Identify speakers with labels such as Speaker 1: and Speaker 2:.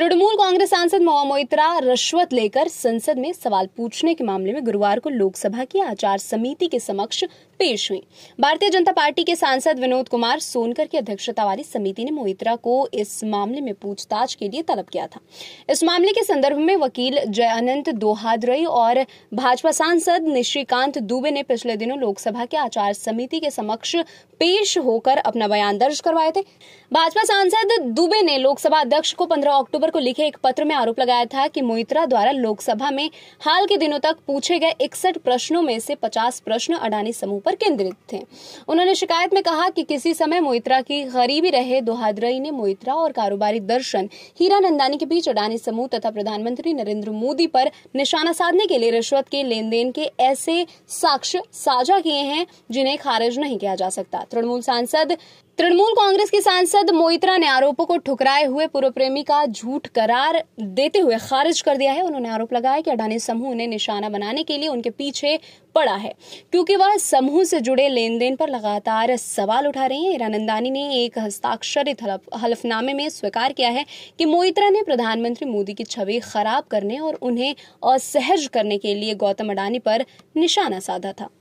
Speaker 1: तृणमूल कांग्रेस सांसद मवा मोइत्रा रिश्वत लेकर संसद में सवाल पूछने के मामले में गुरुवार को लोकसभा की आचार समिति के समक्ष पेश हुई भारतीय जनता पार्टी के सांसद विनोद कुमार सोनकर की अध्यक्षता वाली समिति ने मोहित्रा को इस मामले में पूछताछ के लिए तलब किया था इस मामले के संदर्भ में वकील जय अनंत दोहाद्रई और भाजपा सांसद निश्रीकांत दुबे ने पिछले दिनों लोकसभा के आचार समिति के समक्ष पेश होकर अपना बयान दर्ज करवाए थे भाजपा सांसद दुबे ने लोकसभा अध्यक्ष को 15 अक्टूबर को लिखे एक पत्र में आरोप लगाया था कि मोहित्रा द्वारा लोकसभा में हाल के दिनों तक पूछे गए इकसठ प्रश्नों में से 50 प्रश्न अडानी समूह पर पर केंद्रित थे उन्होंने शिकायत में कहा कि किसी समय मोइत्रा की गरीबी रहे दोहाद्रई ने मोइत्रा और कारोबारी दर्शन हीरा नंदानी के बीच अडानी समूह तथा प्रधानमंत्री नरेंद्र मोदी पर निशाना साधने के लिए रिश्वत के लेन देन के ऐसे साक्ष्य साझा किए हैं जिन्हें खारिज नहीं किया जा सकता तृणमूल सांसद तृणमूल कांग्रेस की सांसद मोइत्रा ने आरोपों को ठुकराए हुए पूर्व प्रेमी का झूठ करार देते हुए खारिज कर दिया है उन्होंने आरोप लगाया कि अडानी समूह ने निशाना बनाने के लिए उनके पीछे पड़ा है क्योंकि वह समूह गेहूं से जुड़े लेन देन पर लगातार सवाल उठा रहे हैं ईरान अंदानी ने एक हस्ताक्षरित हलफनामे में स्वीकार किया है कि मोइत्रा ने प्रधानमंत्री मोदी की छवि खराब करने और उन्हें असहज करने के लिए गौतम अडानी पर निशाना साधा था